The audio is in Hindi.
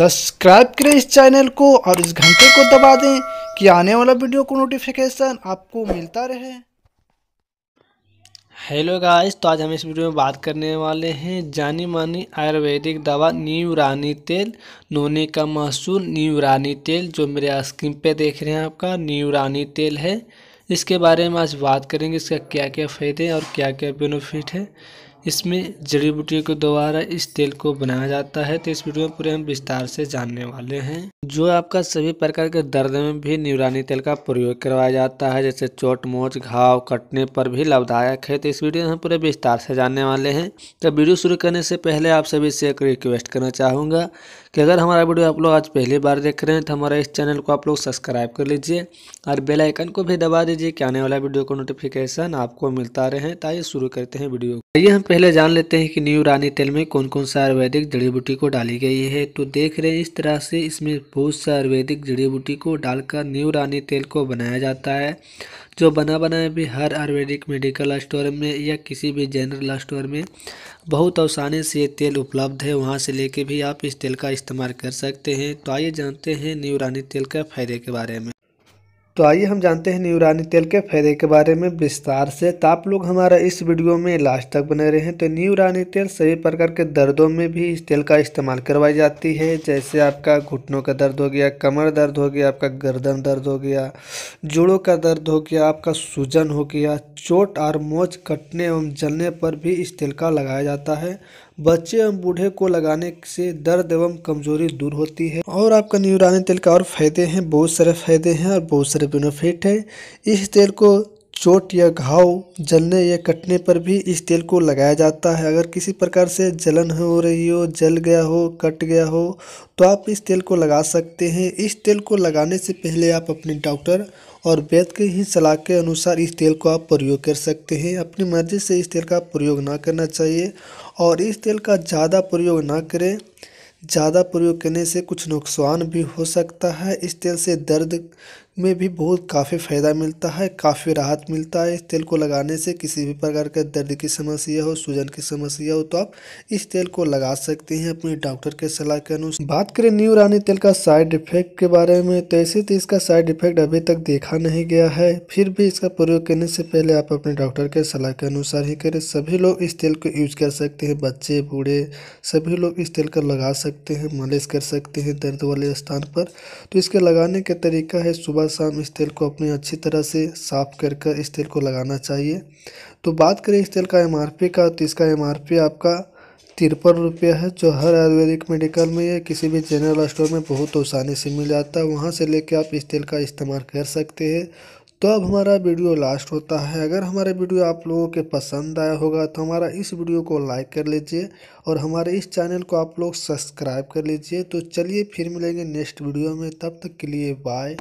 सब्सक्राइब करें इस चैनल को और इस घंटे को दबा दें कि आने वाला वीडियो को नोटिफिकेशन आपको मिलता रहे हेलो गाइस तो आज हम इस वीडियो में बात करने वाले हैं जानी मानी आयुर्वेदिक दवा न्यू रानी तेल नोने का महसूल न्यू रानी तेल जो मेरे स्क्रीन पे देख रहे हैं आपका न्यू रानी तेल है इसके बारे में आज बात करेंगे इसका क्या क्या फ़ायदे और क्या क्या बेनिफिट है इसमें जड़ी बूटियों के द्वारा इस तेल को बनाया जाता है तो इस वीडियो में पूरे हम विस्तार से जानने वाले हैं जो आपका सभी प्रकार के दर्द में भी निवरानी तेल का प्रयोग करवाया जाता है जैसे चोट मोच घाव कटने पर भी लाभदायक है तो इस वीडियो में हम पूरे विस्तार से जानने वाले हैं तो वीडियो शुरू करने से पहले आप सभी से एक रिक्वेस्ट करना चाहूँगा कि अगर हमारा वीडियो आप लोग आज पहली बार देख रहे हैं तो हमारे इस चैनल को आप लोग सब्सक्राइब कर लीजिए और बेल आइकन को भी दबा दीजिए कि आने वाला वीडियो का नोटिफिकेशन आपको मिलता रहे तो आइए शुरू करते हैं वीडियो आइए हम पहले जान लेते हैं कि न्यू रानी तेल में कौन कौन सा आयुर्वेदिक जड़ी बूटी को डाली गई है तो देख रहे हैं इस तरह से इसमें बहुत सा आयुर्वेदिक जड़ी बूटी को डालकर न्यू रानी तेल को बनाया जाता है जो बना बनाए भी हर आयुर्वेदिक मेडिकल स्टोर में या किसी भी जनरल स्टोर में बहुत आसानी से ये तेल उपलब्ध है वहाँ से लेके भी आप इस तेल का इस्तेमाल कर सकते हैं तो आइए जानते हैं न्यूरानी तेल के फ़ायदे के बारे में तो आइए हम जानते हैं न्यूरानी तेल के फायदे के बारे में विस्तार से तो आप लोग हमारा इस वीडियो में लास्ट तक बने रहे हैं तो न्यूरानी तेल सभी प्रकार के दर्दों में भी इस तेल का इस्तेमाल करवाई जाती है जैसे आपका घुटनों का दर्द हो गया कमर दर्द हो गया आपका गर्दन दर्द हो गया जोड़ों का दर्द हो गया आपका सूजन हो गया चोट और मोच कटने एवं जलने पर भी इस तेल का लगाया जाता है बच्चे एवं बूढ़े को लगाने से दर्द एवं कमजोरी दूर होती है और आपका न्यूरानी तेल का और फायदे हैं बहुत सारे फायदे हैं और बहुत सारे बेनिफिट है इस तेल को चोट या घाव जलने या कटने पर भी इस तेल को लगाया जाता है अगर किसी प्रकार से जलन हो रही हो जल गया हो कट गया हो तो आप इस तेल को लगा सकते हैं इस तेल को लगाने से पहले आप अपने डॉक्टर और वैद्य के ही सलाह के अनुसार इस तेल को आप प्रयोग कर सकते हैं अपनी मर्ज़ी से इस तेल का प्रयोग ना करना चाहिए और इस तेल का ज़्यादा प्रयोग ना करें ज़्यादा प्रयोग करने से कुछ नुकसान भी हो सकता है इस तेल से दर्द में भी बहुत काफ़ी फ़ायदा मिलता है काफ़ी राहत मिलता है इस तेल को लगाने से किसी भी प्रकार के दर्द की समस्या हो सूजन की समस्या हो तो आप इस तेल को लगा सकते हैं अपने डॉक्टर के सलाह के अनुसार बात करें न्यू रानी तेल का साइड इफेक्ट के बारे में तो ऐसे तो इसका साइड इफेक्ट अभी तक देखा नहीं गया है फिर भी इसका प्रयोग करने से पहले आप अपने डॉक्टर के सलाह के अनुसार ही करें सभी लोग इस तेल को यूज कर सकते हैं बच्चे बूढ़े सभी लोग इस तेल को लगा सकते हैं मालिश कर सकते हैं दर्द वाले स्थान पर तो इसके लगाने का तरीका है सुबह सुबह शाम इस तेल को अपनी अच्छी तरह से साफ कर कर इस तेल को लगाना चाहिए तो बात करें इस तेल का एम का तो इसका एम आपका तिरपन रुपये है जो हर आयुर्वेदिक मेडिकल में या किसी भी जनरल स्टोर में बहुत आसानी से मिल जाता है वहाँ से लेके आप इस तेल का इस्तेमाल कर सकते हैं तो अब हमारा वीडियो लास्ट होता है अगर हमारा वीडियो आप लोगों के पसंद आया होगा तो हमारा इस वीडियो को लाइक कर लीजिए और हमारे इस चैनल को आप लोग सब्सक्राइब कर लीजिए तो चलिए फिर मिलेंगे नेक्स्ट वीडियो में तब तक के लिए बाय